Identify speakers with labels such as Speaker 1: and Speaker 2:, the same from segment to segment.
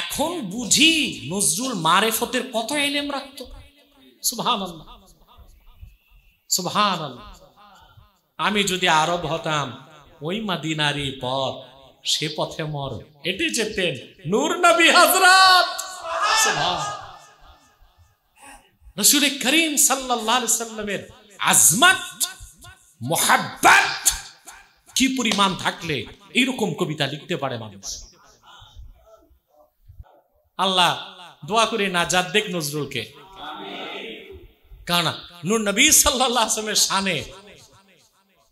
Speaker 1: এখন বুঝি নজরুল মারেফতের কত এলেম রাখত আমি যদি আরব হতাম ওই মাদিনারি পথ সে পথে মর এটি যেতেন নূর নবী হাজরাত রসুল করিম সাল্লামের আজমাত মোহাব্বাত কি পরিমাণ থাকলে এইরকম কবিতা লিখতে পারে মানুষ আল্লাহ দোয়া করি না জাদ্দেক নজরুলকে কারণ নূর নবী সাল্লাহ আসলামের সানে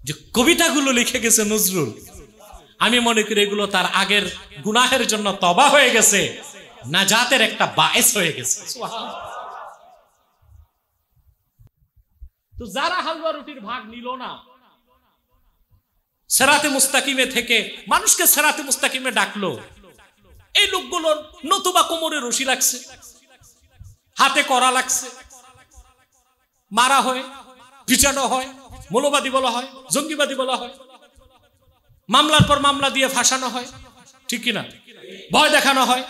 Speaker 1: যে কবিতাগুলো লিখে গেছে নজরুল আমি মনে করি এগুলো তার আগের গুনাহের জন্য তবা হয়ে গেছে না জাতের একটা বায়েস হয়ে গেছে তো যারা হালুয়া রুটির ভাগ নিল না সেরাতে মুস্তাকিমে থেকে মানুষকে সেরাতে মুস্তাকিমে ডাকলো এই লোকগুলোর নতুবা কোমরে রশি লাগছে হাতে করা লাগছে মারা হয় পিছানো হয় মৌলবাদী বলা হয় জঙ্গিবাদী বলা হয় মামলার পর মামলা দিয়ে ফাঁসানো হয় ঠিক কিনা ভয় দেখানো হয়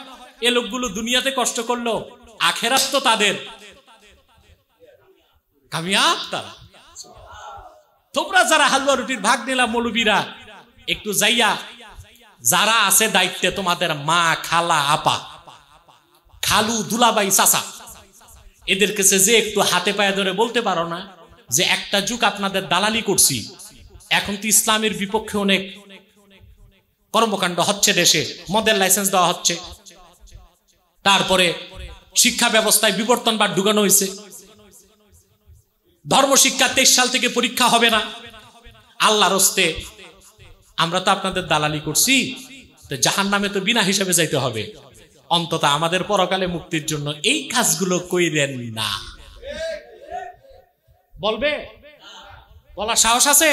Speaker 1: এ লোকগুলো দুনিয়াতে কষ্ট করলো আখেরাত তো তাদের কামিয়াব তারা তোমরা যারা হালুয়া রুটির ভাগ নিলাম মৌলবীরা একটু যাইয়া যারা আছে দায়িত্বে তোমাদের মা খালা আপা খালু দুলাবাই চাচা এদের কাছে যে একটু হাতে পায়ে ধরে বলতে পারো না যে একটা যুগ আপনাদের দালালি করছি এখন তো ইসলামের বিপক্ষে অনেক কর্মকাণ্ড হচ্ছে দেশে মদের লাইসেন্স দেওয়া হচ্ছে তারপরে শিক্ষা ব্যবস্থায় বা ঢুকানো হয়েছে ধর্মশিক্ষা তেইশ সাল থেকে পরীক্ষা হবে না আল্লাহর হস্তে আমরা তো আপনাদের দালালি করছি তো জাহান নামে তো বিনা হিসাবে যাইতে হবে অন্তত আমাদের পরকালে মুক্তির জন্য এই কাজগুলো কইলেন না বলবে বলার সাহস আছে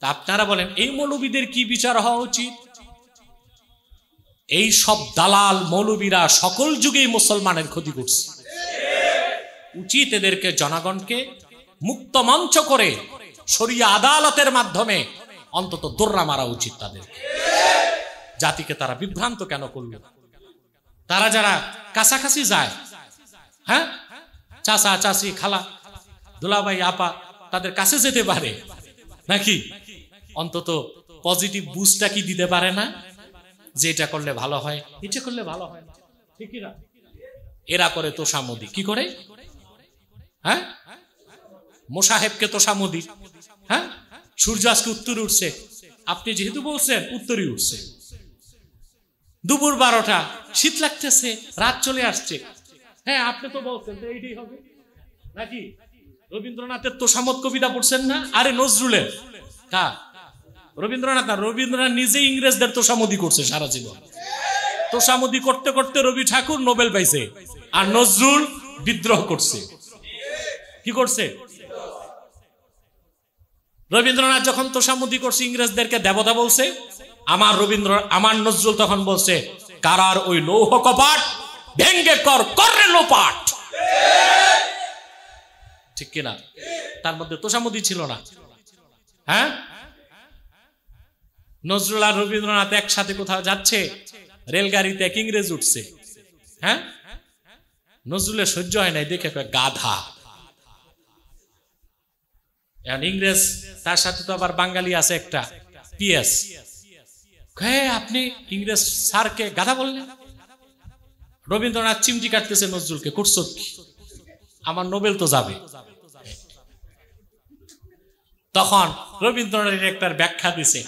Speaker 1: তা আপনারা বলেন এই মৌলবীদের কি বিচার হওয়া উচিত এই সব দালাল মৌলবীরা সকল যুগেই মুসলমানের ক্ষতি করছে উচিত এদেরকে জনগণকে মুক্ত মঞ্চ করে সরিয়া আদালতের মাধ্যমে অন্তত দোর্রা মারা উচিত তাদের জাতিকে তারা বিভ্রান্ত কেন করল তারা যারা কাছাকাছি যায় হ্যাঁ চাচা চাষি খালা দুলাবাই আপা তাদের কাছে যেতে পারে নাকি অন্তত পজিটিভ বুঝটা কি দিতে পারে না যে এটা করলে ভালো হয় এটা করলে ভালো হয় ঠিকই না এরা করে তোষামদি কি করে হ্যাঁ মোসাহেবকে তো হ্যাঁ সূর্য আজকে উত্তরে উঠছে আপনি যেহেতু বলছেন উত্তরে উঠছে দুপুর বারোটা শীত লাগতেছে রাত চলে আসছে হ্যাঁ আপনি তো বলছেন এইটাই হবে নাকি রবীন্দ্রনাথের তোষামত কবিতা পড়ছেন না আরে নজরুলের কা রবীন্দ্রনাথ না রবীন্দ্রনাথ নিজে ইংরেজদের তোষামদি করছে সারা জীবন তোষামদি করতে করতে রবি ঠাকুর নোবেল পাইছে আর নজরুল বিদ্রোহ করছে কি করছে রবীন্দ্রনাথ যখন তোষামুদি করছে ইংরেজদেরকে দেবতা বলছে আমার রবীন্দ্র আমার নজরুল তখন বলছে কারার ওই লৌহ কপাট ভেঙ্গে কর করে লোপাট ঠিক কিনা তার মধ্যে তোষামুদি ছিল না হ্যাঁ নজরুল আর রবীন্দ্রনাথ একসাথে কোথাও যাচ্ছে রেলগাড়িতে এক ইংরেজ উঠছে হ্যাঁ নজরুলের সহ্য হয় নাই দেখে গাধা এখন ইংরেজ তার সাথে তো আবার বাঙালি আছে একটা পিএস হ্যাঁ আপনি ইংরেজ স্যারকে গাধা বললেন রবীন্দ্রনাথ চিমটি কাটতেছে নজরুলকে কুটসুট আমার নোবেল তো যাবে তখন রবীন্দ্রনাথের একটা ব্যাখ্যা দিছে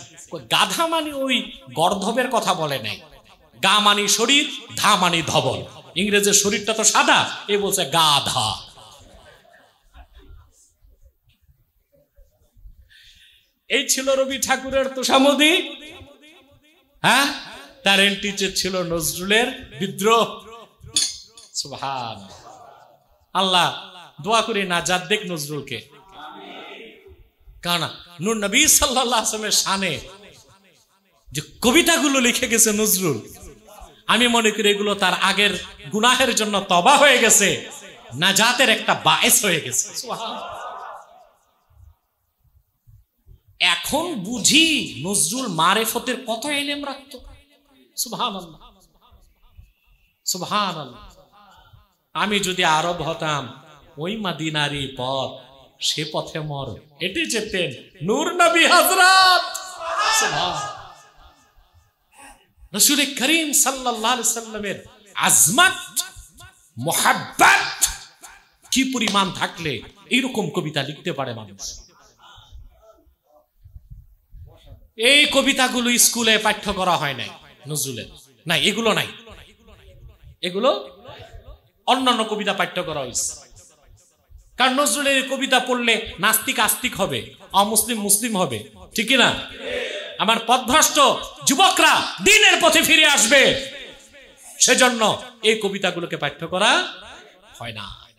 Speaker 1: গাধা মানে ওই গর্ধবের কথা বলে নাই গা মানি শরীর ধা মানি ধবল ইংরেজের শরীরটা তো সাদা এ বলছে গা ধা এই ছিল রবি ঠাকুরের তোষামদি হ্যাঁ তার টিচার ছিল নজরুলের বিদ্রোহ আল্লাহ দোয়া করি না যাদ্দেক নজরুলকে নুর নবী সানে যে কবিতাগুলো লিখে গেছে নজরুল আমি মনে করি এগুলো তার আগের গুনাহের জন্য তবা হয়ে গেছে নাজাতের একটা বায়েস হয়ে গেছে এখন বুঝি নজরুল মারেফতের কত এলেম রাখত আমি যদি আরব হতাম ওই মাদিনারি পথ সে পথে মর এটি যেতেন নূর নবী হাজরাত রসুল করিম সাল্লামের আজমাত মহাব্বাত কি পরিমাণ থাকলে এইরকম কবিতা লিখতে পারে মানুষ এই কবিতাগুলো স্কুলে পাঠ্য করা হয় নাই নজরুলের নাই এগুলো নাই এগুলো অন্যান্য কবিতা পাঠ্য করা হয়েছে কারণ নজরুলের কবিতা পড়লে নাস্তিক আস্তিক হবে অমুসলিম মুসলিম হবে ঠিক না আমার পদভ্রষ্ট যুবকরা দিনের পথে ফিরে আসবে সেজন্য এই কবিতাগুলোকে পাঠ্য করা হয় না